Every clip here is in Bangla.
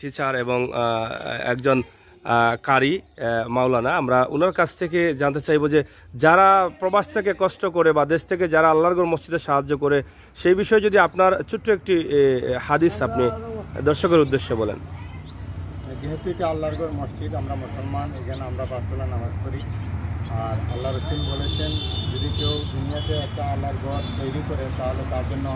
টিচার এবং একজন কারি মাওলানা আমরা ওনার কাছ থেকে জানতে চাইব যে যারা প্রবাস থেকে কষ্ট করে বা দেশ থেকে যারা আল্লাহরগড় মসজিদে সাহায্য করে সেই বিষয়ে যদি আপনার ছোট্ট একটি হাদিস আপনি দর্শকের উদ্দেশ্যে বলেন যেহেতু এটা আল্লাহরগড় মসজিদ আমরা মুসলমান এখানে আমরা পাঁচবেলা নামাজ পড়ি আর আল্লাহ রসুল বলেছেন যদি কেউ দুনিয়াতে একটা আল্লাহর ঘর তৈরি করে তাহলে তার জন্য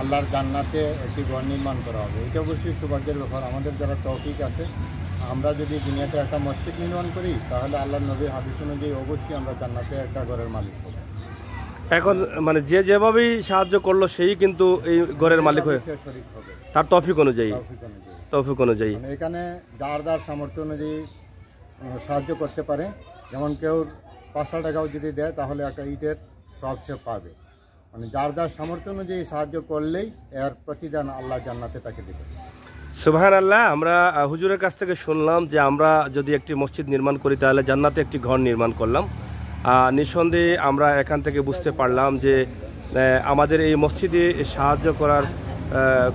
আল্লাহর জান্নাতে একটি ঘর নির্মাণ করা হবে এটা অবশ্যই সৌভাগ্যের ব্যাপার আমাদের যারা টপিক আছে আমরা যদি দুনিয়াতে একটা মসজিদ নির্মাণ করি তাহলে আল্লাহ নবীর হাদিস অনুযায়ী অবশ্যই আমরা জান্নাতে একটা ঘরের মালিক হব এখন মানে যে যেভাবেই সাহায্য করলো সেই কিন্তু এই ঘরের মালিক হয়ে তার তফিক অনুযায়ী তফিক অনুযায়ী মানে এখানে যার যার সামর্থ্য অনুযায়ী সাহায্য করতে পারে যেমন কেউ পাঁচশো টাকাও যদি দেয় তাহলে একটা ইটের সব সে পাবে মানে যার যার সামর্থ্য অনুযায়ী সাহায্য করলেই এর প্রতিদান আল্লাহ জান্নাতে তাকে দেবে সুভান আল্লাহ আমরা হুজুরের কাছ থেকে শুনলাম যে আমরা যদি একটি মসজিদ নির্মাণ করি তাহলে জান্নাতে একটি ঘর নির্মাণ করলাম নিঃসন্দেহে আমরা এখান থেকে বুঝতে পারলাম যে আমাদের এই মসজিদে সাহায্য করার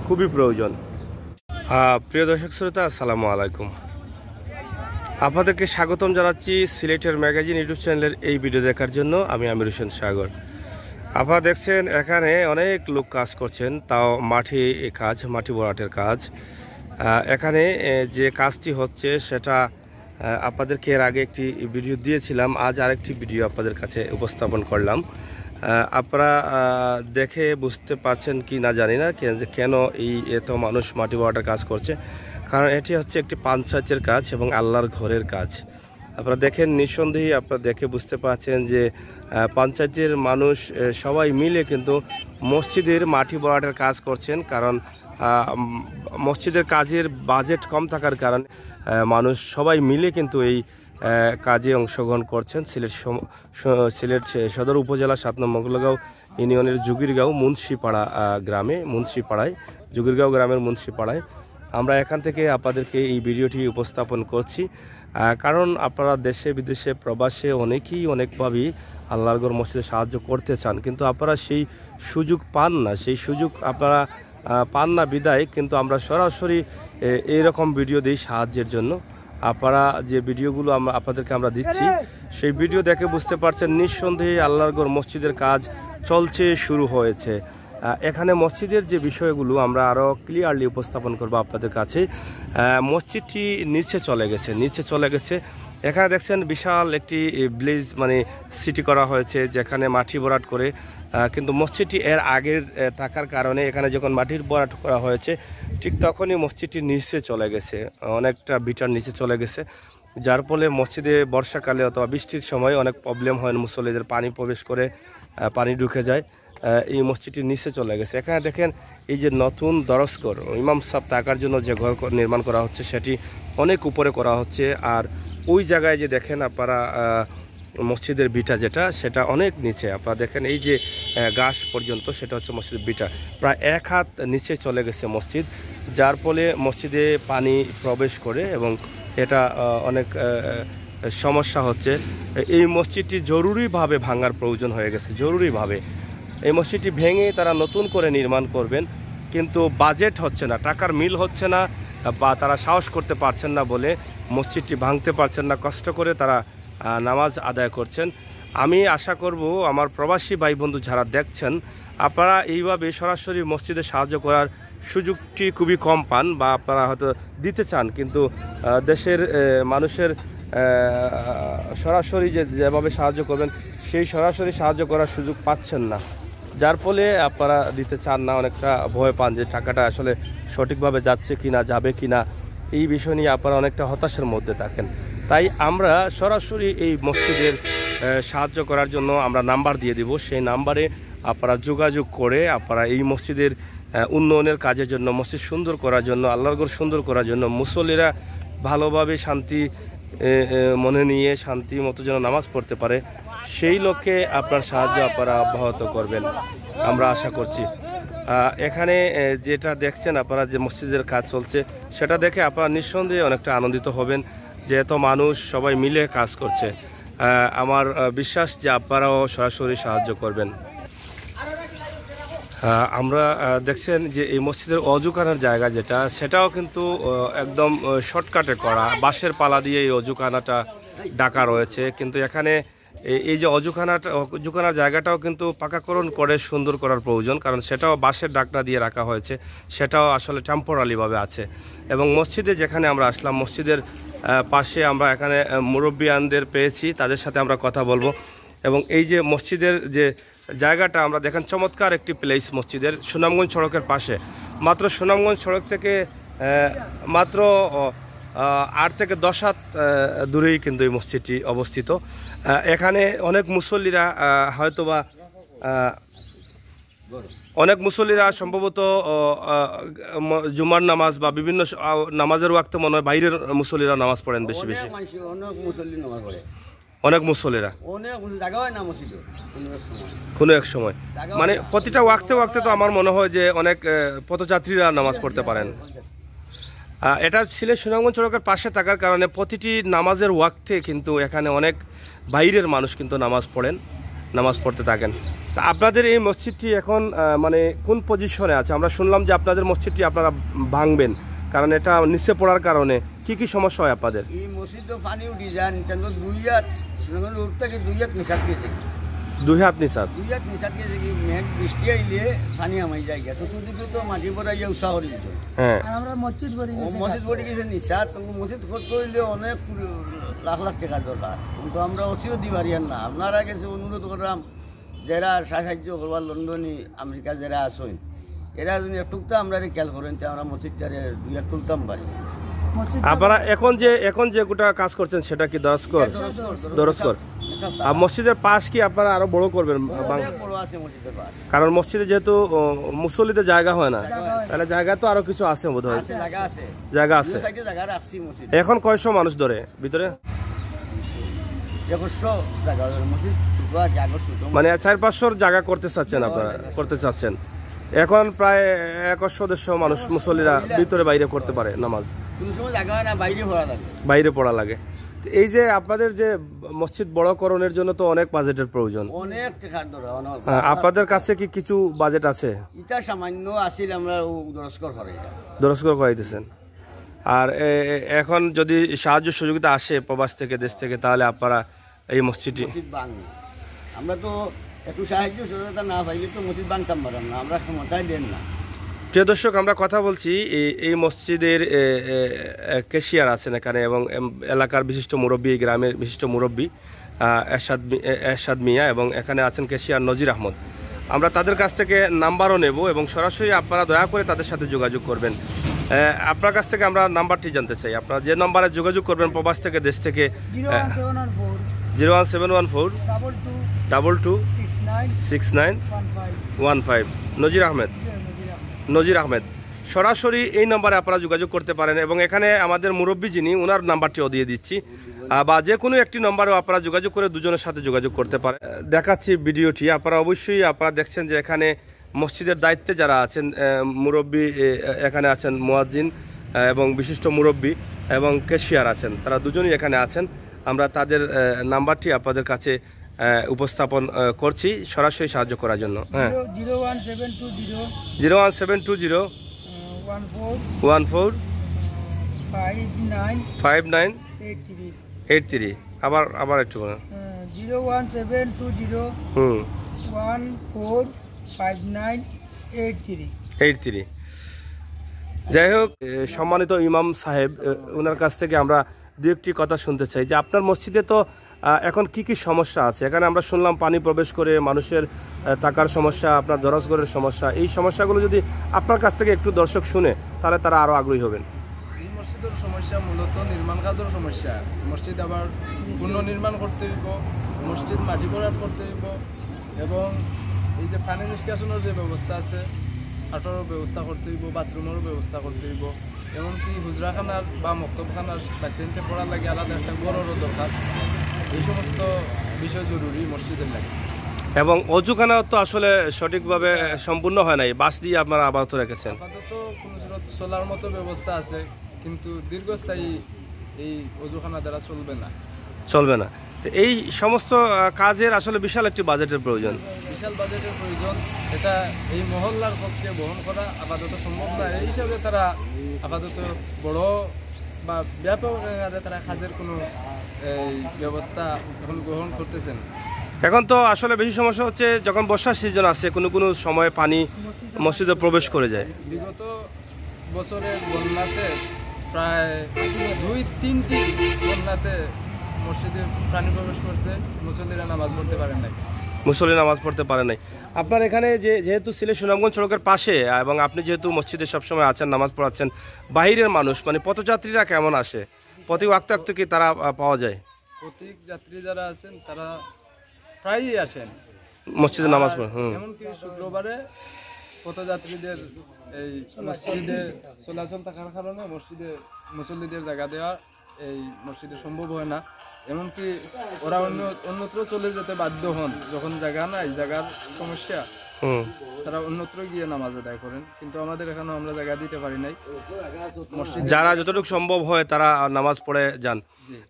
খুবই প্রয়োজন প্রিয় দর্শক শ্রোতা আসসালামু আলাইকুম আপনাদেরকে স্বাগতম জানাচ্ছি সিলেটের ম্যাগাজিন ইউটিউব চ্যানেলের এই ভিডিও দেখার জন্য আমি আমির হোসেন সাগর আবার দেখছেন এখানে অনেক লোক কাজ করছেন তাও মাটি কাজ মাটি বরাটের কাজ এখানে যে কাজটি হচ্ছে সেটা আপনাদেরকে এর আগে একটি ভিডিও দিয়েছিলাম আজ আরেকটি ভিডিও আপনাদের কাছে উপস্থাপন করলাম আপনারা দেখে বুঝতে পারছেন কি না জানি না কেন এই এত মানুষ মাটি বরাটের কাজ করছে কারণ এটি হচ্ছে একটি পাঞ্চায়েতের কাজ এবং আল্লাহর ঘরের কাজ আপনারা দেখেন নিঃসন্দেহে আপনারা দেখে বুঝতে পারছেন যে পঞ্চায়েতের মানুষ সবাই মিলে কিন্তু মসজিদের মাটি বরাটের কাজ করছেন কারণ মসজিদের কাজের বাজেট কম থাকার কারণে মানুষ সবাই মিলে কিন্তু এই কাজে অংশগ্রহণ করছেন সিলেট সিলেট সদর উপজেলা সাত নম্বরগাঁও ইউনিয়নের জুগিরগাঁও মুন্সিপাড়া গ্রামে মুন্সিপাড়ায় জুগিরগাঁও গ্রামের মুন্সিপাড়ায় আমরা এখান থেকে আপনাদেরকে এই ভিডিওটি উপস্থাপন করছি কারণ আপনারা দেশে বিদেশে প্রবাসে অনেকেই অনেকভাবেই আল্লাহরগড় মসজিদে সাহায্য করতে চান কিন্তু আপনারা সেই সুযোগ পান না সেই সুযোগ আপনারা পান না বিদায় কিন্তু আমরা সরাসরি এইরকম ভিডিও দিই সাহায্যের জন্য আপনারা যে ভিডিওগুলো আমরা আপনাদেরকে আমরা দিচ্ছি সেই ভিডিও দেখে বুঝতে পারছেন নিঃসন্দেহে আল্লাহরগড় মসজিদের কাজ চলছে শুরু হয়েছে এখানে মসজিদের যে বিষয়গুলো আমরা আরও ক্লিয়ারলি উপস্থাপন করব আপনাদের কাছে মসজিদটি নিচে চলে গেছে নিচে চলে গেছে এখানে দেখছেন বিশাল একটি ব্লিজ মানে সিটি করা হয়েছে যেখানে মাটি ভরাট করে কিন্তু মসজিদটি এর আগের থাকার কারণে এখানে যখন মাটির বরাট করা হয়েছে ঠিক তখনই মসজিদটি নিচে চলে গেছে অনেকটা বিটার নিচে চলে গেছে যার ফলে মসজিদে বর্ষাকালে অথবা বৃষ্টির সময় অনেক প্রবলেম হয় মুসল্লিদের পানি প্রবেশ করে পানি ঢুকে যায় এই মসজিদটির নিচে চলে গেছে এখানে দেখেন এই যে নতুন দরস্কর ইমাম সাহ থাকার জন্য যে ঘর নির্মাণ করা হচ্ছে সেটি অনেক উপরে করা হচ্ছে আর ওই জায়গায় যে দেখেন আপনারা মসজিদের বিটা যেটা সেটা অনেক নিচে আপনারা দেখেন এই যে গাছ পর্যন্ত সেটা হচ্ছে মসজিদের বিটা প্রায় এক হাত নিচে চলে গেছে মসজিদ যার ফলে মসজিদে পানি প্রবেশ করে এবং এটা অনেক সমস্যা হচ্ছে এই মসজিদটি জরুরিভাবে ভাঙার প্রয়োজন হয়ে গেছে জরুরিভাবে এই মসজিদটি ভেঙে তারা নতুন করে নির্মাণ করবেন কিন্তু বাজেট হচ্ছে না টাকার মিল হচ্ছে না বা তারা সাহস করতে পারছেন না বলে মসজিদটি ভাঙতে পারছেন না কষ্ট করে তারা নামাজ আদায় করছেন আমি আশা করব আমার প্রবাসী ভাই বন্ধু যারা দেখছেন আপনারা এইভাবে সরাসরি মসজিদে সাহায্য করার সুযোগটি খুবই কম পান বা আপনারা হয়তো দিতে চান কিন্তু দেশের মানুষের সরাসরি যে যেভাবে সাহায্য করবেন সেই সরাসরি সাহায্য করার সুযোগ পাচ্ছেন না যার ফলে আপনারা দিতে চান না অনেকটা ভয় পান যে টাকাটা আসলে সঠিকভাবে যাচ্ছে কি না যাবে কি না এই বিষয় নিয়ে আপনারা অনেকটা হতাশার মধ্যে থাকেন তাই আমরা সরাসরি এই মসজিদের সাহায্য করার জন্য আমরা নাম্বার দিয়ে দিব সেই নাম্বারে আপনারা যোগাযোগ করে আপনারা এই মসজিদের উন্নয়নের কাজের জন্য মসজিদ সুন্দর করার জন্য আল্লাহর সুন্দর করার জন্য মুসল্লিরা ভালোভাবে শান্তি মনে নিয়ে শান্তি মতো যেন নামাজ পড়তে পারে সেই লক্ষ্যে আপনার সাহায্য আপনারা অব্যাহত করবেন আমরা আশা করছি এখানে যেটা দেখছেন আপনারা যে মসজিদের কাজ চলছে সেটা দেখে আপনারা নিঃসন্দেহে অনেকটা আনন্দিত হবেন যে এত মানুষ সবাই মিলে কাজ করছে আমার বিশ্বাস যে আপনারাও সরাসরি সাহায্য করবেন আমরা দেখছেন যে এই মসজিদের অজুকানার জায়গা যেটা সেটাও কিন্তু একদম শর্টকাটে করা বাঁশের পালা দিয়ে এই অজুকানাটা ডাকা রয়েছে কিন্তু এখানে এই যে অজুখানাটা অজুখানার জায়গাটাও কিন্তু পাকাকরণ করে সুন্দর করার প্রয়োজন কারণ সেটাও বাঁশের ডাকনা দিয়ে রাখা হয়েছে সেটাও আসলে টেম্পোরালিভাবে আছে এবং মসজিদে যেখানে আমরা আসলাম মসজিদের পাশে আমরা এখানে মুরব্বিয়ানদের পেয়েছি তাদের সাথে আমরা কথা বলবো এবং এই যে মসজিদের যে জায়গাটা আমরা দেখেন চমৎকার একটি প্লেস মসজিদের সুনামগঞ্জ সড়কের পাশে মাত্র সুনামগঞ্জ সড়ক থেকে মাত্র আট থেকে দশ হাত দূরেই কিন্তু এই মসজিদটি অবস্থিত এখানে অনেক মুসল্লিরা হয়তোবা অনেক মুসল্লিরা সম্ভবত জুমার নামাজ বা বিভিন্ন নামাজের ওয়াক্তে মনে হয় বাইরের মুসল্লিরা নামাজ পড়েন বেশি বেশি অনেক মুসল্লিরা কোনো এক সময় মানে প্রতিটা ওয়াক্তে ওয়াক্তে তো আমার মনে হয় যে অনেক পথযাত্রীরা নামাজ পড়তে পারেন এটা ছিল সুনামগঞ্জ সড়কের পাশে থাকার কারণে প্রতিটি নামাজের ওয়াক্তে কিন্তু এখানে অনেক বাইরের মানুষ কিন্তু নামাজ পড়েন নামাজ পড়তে থাকেন তা আপনাদের এই মসজিদটি এখন মানে কোন পজিশনে আছে আমরা শুনলাম যে আপনাদের মসজিদটি আপনারা ভাঙবেন কারণ এটা নিচে পড়ার কারণে কি কি সমস্যা হয় আপনাদের এই মসজিদ পানি উঠি যান দুই হাত দুই হাত নিশাক দুই হাত নিচাত দুই হাত নিচাত গিয়ে দেখি মেঘ বৃষ্টি আইলে পানি আমাই যায় গেছে চতুর্দিকে তো মাটির পরে গিয়ে উৎসাহ করে দিত হ্যাঁ আমরা মসজিদ পড়ে গেছে মসজিদ পড়ে গেছে নিচাত মসজিদ খোঁজ করলে অনেক লাখ লাখ টাকা দরকার কিন্তু আমরা অসিও দিবারি না আপনার আগে গেছে অনুরোধ করলাম যারা সাহায্য করবার লন্ডনে আমেরিকা যারা আসেন এরা যদি একটুকটা আমরা খেয়াল করেন আমরা মসজিদটারে দুই এক টুকতাম বাড়ি আপনারা এখন যে এখন যে গোটা কাজ করছেন সেটা কি দরস্কর দরস্কর আর মসজিদের পাশ কি আপনারা আরো বড় করবেন কারণ মসজিদে যেহেতু মুসল্লিদের জায়গা হয় না তাহলে জায়গা তো আরো কিছু আছে বোধ হয় জায়গা আছে এখন কয়শো মানুষ ধরে ভিতরে মানে চার পাঁচশোর জায়গা করতে চাচ্ছেন আপনারা করতে চাচ্ছেন এখন প্রায় একশো দেড়শো মানুষ মুসল্লিরা ভিতরে বাইরে করতে পারে নামাজ বাইরে পড়া লাগে এই যে আপনাদের যে মসজিদ বড়করণের জন্য তো অনেক বাজেটের প্রয়োজন অনেক আপনাদের কাছে কি কিছু বাজেট আছে ইটা সামান্য আছিল আমরা দরস্কর করাইতেছেন আর এখন যদি সাহায্য সহযোগিতা আসে প্রবাস থেকে দেশ থেকে তাহলে আপনারা এই মসজিদটি আমরা তো একটু সাহায্য সহযোগিতা না পাইলে তো মসজিদ বানতাম পারলাম না আমরা ক্ষমতায় দেন না প্রিয় দর্শক আমরা কথা বলছি এই মসজিদের কেশিয়ার আছেন এখানে এবং এলাকার বিশিষ্ট মুরব্বী গ্রামের বিশিষ্ট মুরব্বী এরশাদ এরশাদ মিয়া এবং এখানে আছেন কেশিয়ার নজির আহমদ আমরা তাদের কাছ থেকে নাম্বারও নেব এবং সরাসরি আপনারা দয়া করে তাদের সাথে যোগাযোগ করবেন আপনার কাছ থেকে আমরা নাম্বারটি জানতে চাই আপনারা যে নাম্বারে যোগাযোগ করবেন প্রবাস থেকে দেশ থেকে zero one seven one four double two six nine one five Nazir Ahmed নজির আহমেদ সরাসরি এই নম্বরে আপনারা যোগাযোগ করতে পারেন এবং এখানে আমাদের মুরব্বী যিনি ওনার নাম্বারটিও দিয়ে দিচ্ছি বা যে কোনো একটি নম্বরেও আপনারা যোগাযোগ করে দুজনের সাথে যোগাযোগ করতে পারে দেখাচ্ছি ভিডিওটি আপনারা অবশ্যই আপনারা দেখছেন যে এখানে মসজিদের দায়িত্বে যারা আছেন মুরব্বী এখানে আছেন মোয়াজ্জিন এবং বিশিষ্ট মুরব্বী এবং ক্যাশিয়ার আছেন তারা দুজনই এখানে আছেন আমরা তাদের নাম্বারটি আপনাদের কাছে উপস্থাপন করছি সরাসরি সাহায্য করার জন্য হ্যাঁ zero one seven two zero one four five nine eight three আবার আবার একটু zero one seven two zero hmm one four five nine eight three eight three যাই হোক সম্মানিত ইমাম সাহেব ওনার কাছ থেকে আমরা দু একটি কথা শুনতে চাই যে আপনার মসজিদে তো এখন কি কি সমস্যা আছে এখানে আমরা শুনলাম পানি প্রবেশ করে মানুষের টাকার সমস্যা আপনার দরাজগরের সমস্যা এই সমস্যাগুলো যদি আপনার কাছ থেকে একটু দর্শক শুনে তাহলে তারা আরও আগ্রহী হবেন মসজিদের সমস্যা মূলত নির্মাণ কাজের সমস্যা মসজিদ আবার পুনর্নির্মাণ করতে মসজিদ মাটি করতে হইব এবং এই যে পানি নিষ্কাশনের যে ব্যবস্থা আছে আটরও ব্যবস্থা করতে হইব বাথরুমেরও ব্যবস্থা করতে হইব এমনকি হুজরাখানার বা মক্তবখানার বাচ্চাইনটা পড়ার লাগে আলাদা একটা গড়েরও দরকার এই সমস্ত বিষয় জরুরি মসজিদের লাগে এবং অজুখানা তো আসলে সঠিকভাবে সম্পূর্ণ হয় নাই বাস দিয়ে আপনারা আবাহত রেখেছেন আপাতত কোনো চলার মতো ব্যবস্থা আছে কিন্তু দীর্ঘস্থায়ী এই অজুখানা দ্বারা চলবে না চলবে না তো এই সমস্ত কাজের আসলে বিশাল একটি বাজেটের প্রয়োজন বিশাল বাজেটের প্রয়োজন এটা এই মহল্লার পক্ষে বহন করা আপাতত সম্ভব না এই হিসাবে তারা আপাতত বড় বা ব্যাপক তারা কাজের কোনো ব্যবস্থা এখন গ্রহণ করতেছেন এখন তো আসলে বেশি সমস্যা হচ্ছে যখন বর্ষার সিজন আসে কোনো কোনো সময় পানি মসজিদে প্রবেশ করে যায় বিগত বছরের বন্যাতে প্রায় দুই তিনটি বন্যাতে মসজিদে প্রবেশ করছে নামাজ পড়তে পারেন নাই মুসল্লি নামাজ পড়তে পারে নাই আপনার এখানে যে যেহেতু সিলেট সুনামগঞ্জ সড়কের পাশে এবং আপনি যেহেতু মসজিদে সবসময় আছেন নামাজ পড়াচ্ছেন বাহিরের মানুষ মানে পথযাত্রীরা কেমন আসে প্রতি আক্ত আক্ত কি তারা পাওয়া যায় প্রতীক যাত্রী যারা আছেন তারা প্রায়ই আসেন মসজিদে নামাজ পড়ে হুম এমনকি শুক্রবারে পথযাত্রীদের এই মসজিদে চলাচল থাকার কারণে মসজিদে মুসল্লিদের জায়গা দেওয়া এই মসজিদে সম্ভব হয় না এমনকি ওরা অন্য অন্যত্র চলে যেতে বাধ্য হন যখন জায়গা নাই জায়গার সমস্যা তারা অন্যত্র গিয়ে নামাজ আদায় করেন কিন্তু আমাদের এখানে আমরা জায়গা দিতে পারি নাই যারা যতটুকু সম্ভব হয় তারা নামাজ পড়ে যান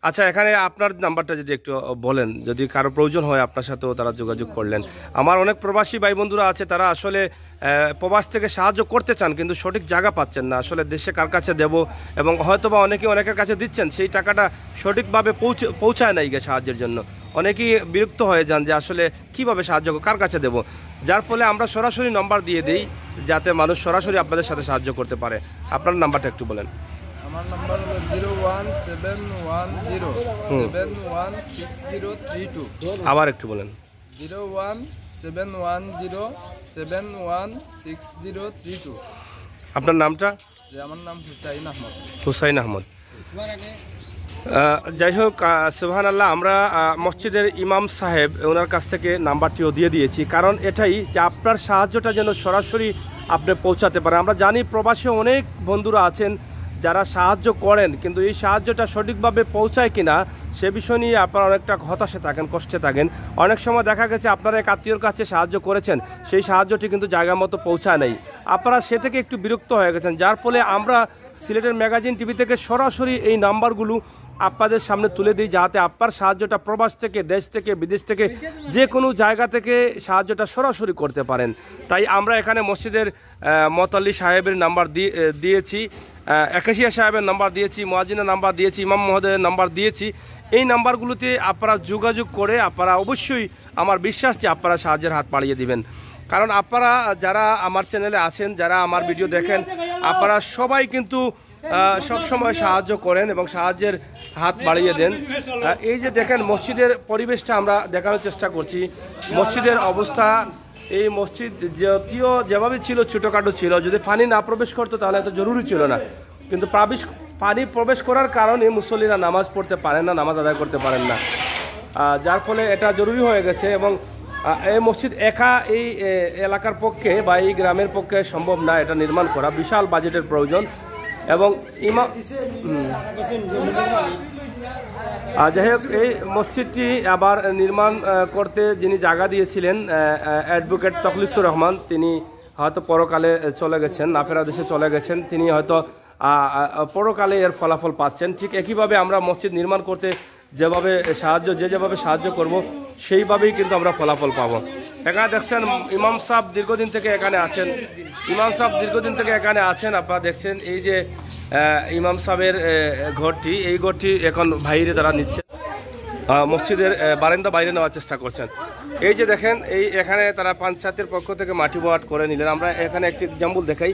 আচ্ছা এখানে আপনার নাম্বারটা যদি একটু বলেন যদি কারো প্রয়োজন হয় আপনার সাথেও তারা যোগাযোগ করলেন আমার অনেক প্রবাসী ভাই বন্ধুরা আছে তারা আসলে প্রবাস থেকে সাহায্য করতে চান কিন্তু সঠিক জায়গা পাচ্ছেন না আসলে দেশে কার কাছে দেব এবং হয়তোবা অনেকে অনেকের কাছে দিচ্ছেন সেই টাকাটা সঠিকভাবে পৌঁছে পৌঁছায় না গিয়ে সাহায্যের জন্য অনেকেই বিরক্ত হয়ে যান যে আসলে কিভাবে সাহায্য কার কাছে দেব যার ফলে আমরা সরাসরি নাম্বার দিয়ে দিই যাতে মানুষ সরাসরি আপনাদের সাথে সাহায্য করতে পারে আপনার নাম্বারটা একটু বলেন আমার zero one seven one zero seven one six zero three two আবার একটু বলেন zero one seven one zero seven one six zero three two আপনার নামটা আমার নাম হুসাইন আহমদ হুসাইন আহমদ যাই হোক সুহান আল্লাহ আমরা মসজিদের ইমাম সাহেব ওনার কাছ থেকে নাম্বারটিও দিয়ে দিয়েছি কারণ এটাই যে আপনার সাহায্যটা যেন সরাসরি আপনি পৌঁছাতে পারেন আমরা জানি প্রবাসী অনেক বন্ধুরা আছেন যারা সাহায্য করেন কিন্তু এই সাহায্যটা সঠিকভাবে পৌঁছায় কিনা সে বিষয় নিয়ে আপনারা অনেকটা হতাশে থাকেন কষ্টে থাকেন অনেক সময় দেখা গেছে আপনারা এক আত্মীয়র কাছে সাহায্য করেছেন সেই সাহায্যটি কিন্তু জায়গা মতো পৌঁছায় নেই আপনারা সে থেকে একটু বিরক্ত হয়ে গেছেন যার ফলে আমরা সিলেটের ম্যাগাজিন টিভি থেকে সরাসরি এই নাম্বারগুলো আপনাদের সামনে তুলে দিই যাতে আপনার সাহায্যটা প্রবাস থেকে দেশ থেকে বিদেশ থেকে যে কোনো জায়গা থেকে সাহায্যটা সরাসরি করতে পারেন তাই আমরা এখানে মসজিদের মতাল্লি সাহেবের নাম্বার দিয়েছি একাশিয়া সাহেবের নাম্বার দিয়েছি মোয়াজিনের নাম্বার দিয়েছি ইমাম মহোদয়ের নাম্বার দিয়েছি এই নাম্বারগুলোতে আপনারা যোগাযোগ করে আপনারা অবশ্যই আমার বিশ্বাস যে আপনারা সাহায্যের হাত পাড়িয়ে দিবেন কারণ আপনারা যারা আমার চ্যানেলে আছেন যারা আমার ভিডিও দেখেন আপনারা সবাই কিন্তু সবসময় সাহায্য করেন এবং সাহায্যের হাত বাড়িয়ে দেন এই যে দেখেন মসজিদের পরিবেশটা আমরা দেখানোর চেষ্টা করছি মসজিদের অবস্থা এই মসজিদ জাতীয় যেভাবে ছিল ছোটোখাটো ছিল যদি পানি না প্রবেশ করতো তাহলে এত জরুরি ছিল না কিন্তু প্রবেশ পানি প্রবেশ করার কারণে মুসল্লিরা নামাজ পড়তে পারেন না নামাজ আদায় করতে পারেন না যার ফলে এটা জরুরি হয়ে গেছে এবং এই মসজিদ একা এই এলাকার পক্ষে বা এই গ্রামের পক্ষে সম্ভব না এটা নির্মাণ করা বিশাল বাজেটের প্রয়োজন এবং ইমাম যাই হোক এই মসজিদটি আবার নির্মাণ করতে যিনি জায়গা দিয়েছিলেন অ্যাডভোকেট তখলিসুর রহমান তিনি হয়তো পরকালে চলে গেছেন নাফেরা দেশে চলে গেছেন তিনি হয়তো পরকালে এর ফলাফল পাচ্ছেন ঠিক একইভাবে আমরা মসজিদ নির্মাণ করতে যেভাবে সাহায্য যে যেভাবে সাহায্য করব সেইভাবেই কিন্তু আমরা ফলাফল পাবো এখানে দেখছেন ইমাম সাহ দীর্ঘদিন থেকে এখানে আছেন ইমাম সাহ দীর্ঘদিন থেকে এখানে আছেন আপনারা দেখছেন এই যে ইমাম সাহের ঘরটি এই ঘরটি এখন বাইরে তারা নিচ্ছে মসজিদের বারেন্দা বাইরে নেওয়ার চেষ্টা করছেন এই যে দেখেন এই এখানে তারা পঞ্চায়েতের পক্ষ থেকে মাটি বোয়াট করে নিলেন আমরা এখানে একটি জাম্বুল দেখাই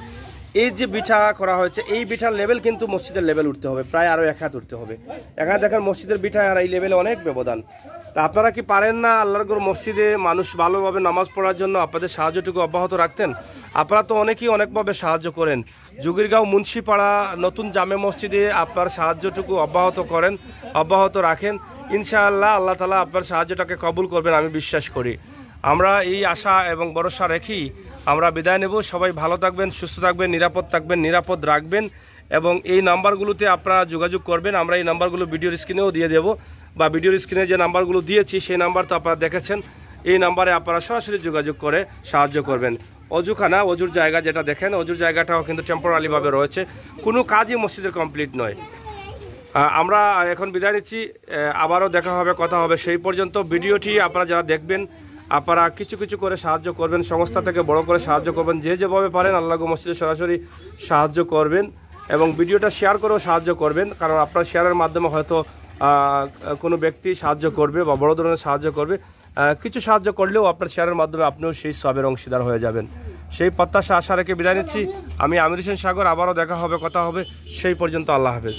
এই যে বিঠা করা হয়েছে এই বিঠার লেভেল কিন্তু মসজিদের লেভেল উঠতে হবে প্রায় আরও এক হাত উঠতে হবে এক হাত দেখেন মসজিদের বিঠায় আর এই লেভেলে অনেক ব্যবধান তা আপনারা কি পারেন না আল্লাহর মসজিদে মানুষ ভালোভাবে নামাজ পড়ার জন্য আপনাদের সাহায্যটুকু অব্যাহত রাখতেন আপনারা তো অনেকেই অনেকভাবে সাহায্য করেন যুগিরগাঁও মুন্সিপাড়া নতুন জামে মসজিদে আপনার সাহায্যটুকু অব্যাহত করেন অব্যাহত রাখেন ইনশাআল্লাহ আল্লাহ তালা আপনার সাহায্যটাকে কবুল করবেন আমি বিশ্বাস করি আমরা এই আশা এবং ভরসা রেখি আমরা বিদায় নেব সবাই ভালো থাকবেন সুস্থ থাকবেন নিরাপদ থাকবেন নিরাপদ রাখবেন এবং এই নাম্বারগুলোতে আপনারা যোগাযোগ করবেন আমরা এই নাম্বারগুলো ভিডিওর স্ক্রিনেও দিয়ে দেব বা ভিডিওর স্ক্রিনে যে নাম্বারগুলো দিয়েছি সেই নাম্বার তো আপনারা দেখেছেন এই নাম্বারে আপনারা সরাসরি যোগাযোগ করে সাহায্য করবেন অজুখানা অজুর জায়গা যেটা দেখেন অজুর জায়গাটাও কিন্তু টেম্পোরারিভাবে রয়েছে কোনো কাজই মসজিদের কমপ্লিট নয় আমরা এখন বিদায় নিচ্ছি আবারও দেখা হবে কথা হবে সেই পর্যন্ত ভিডিওটি আপনারা যারা দেখবেন আপনারা কিছু কিছু করে সাহায্য করবেন সংস্থা থেকে বড় করে সাহায্য করবেন যে যেভাবে পারেন আল্লাহ মসজিদে সরাসরি সাহায্য করবেন এবং ভিডিওটা শেয়ার করেও সাহায্য করবেন কারণ আপনার শেয়ারের মাধ্যমে হয়তো কোনো ব্যক্তি সাহায্য করবে বা বড় ধরনের সাহায্য করবে কিছু সাহায্য করলেও আপনার শেয়ারের মাধ্যমে আপনিও সেই সবের অংশীদার হয়ে যাবেন সেই প্রত্যাশা আশা রেখে বিদায় নিচ্ছি আমি আমির হোসেন সাগর আবারও দেখা হবে কথা হবে সেই পর্যন্ত আল্লাহ হাফেজ